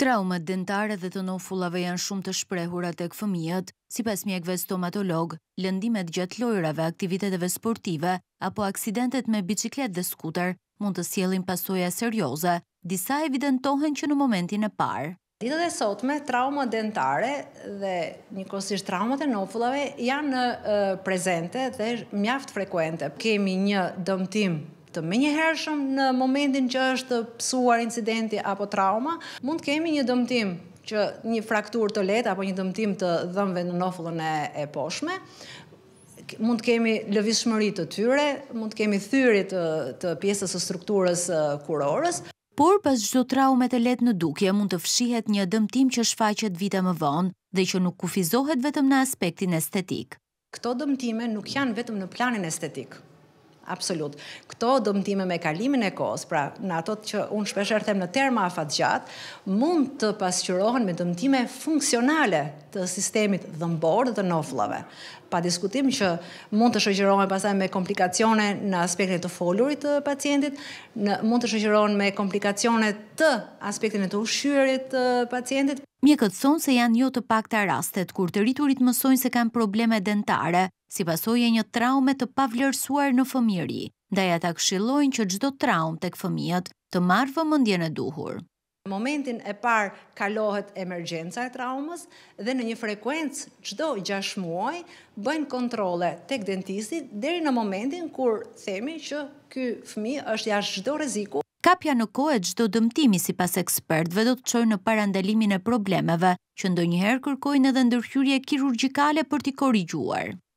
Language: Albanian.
Traumat dentare dhe të nofullave janë shumë të shprehurat e këfëmijët, si pas mjekve stomatolog, lëndimet gjatë lojrave aktiviteteve sportive apo aksidentet me biciklet dhe skuter mund të sielin pasoja serioza, disa evidentohen që në momentin e parë. Dito dhe sotme, trauma dentare dhe një kosisht trauma të nofullave janë prezente dhe mjaft frekuente. Kemi një dëmtim të me në momentin që është pësuar incidenti apo trauma, mund të kemi një dëmtim që një fraktur të letë apo një dëmtim të dhëmve në nofëllën e poshme, mund të kemi lëvis të tyre, mund të kemi thyri të pjesës e strukturës kurorës. Por, pas gjithë traume të letë në dukje, mund të fshihet një dëmtim që shfaqet vita më vonë dhe që nuk kufizohet vetëm në aspektin estetik. Këto dëmtime nuk janë vetëm në planin estetik, absolut. Këto dëmtime me kalimin e kohës, pra në ato që unë shpesherë them në terma afat gjatë, mund të pasqyrohen me dëmtime funksionale të sistemit dhëmbor dhe të noflave. Pa diskutim që mund të shëgjëron pasaj me komplikacione në aspektin të folurit të pacientit, mund të shëgjëron me komplikacione të aspektin e të ushqyërit të pacientit. Mjekët thonë se janë jo të pak të rastet, kur të rriturit mësojnë se kanë probleme dentare, si pasoj e një traume të pavlerësuar në fëmiri. ja ta këshillojnë që gjdo traumë të këfëmijët të marrë vëmëndjen e duhur momentin e parë kalohet emergjenca e traumës dhe në një frekuencë çdo 6 muaj bëjnë kontrole tek dentisti deri në momentin kur themi që ky fëmijë është jashtë çdo rreziku. Kapja në kohë e çdo dëmtimi sipas ekspertëve do të çojë në parandalimin e problemeve që ndonjëherë kërkojnë edhe ndërhyrje kirurgjikale për t'i korrigjuar.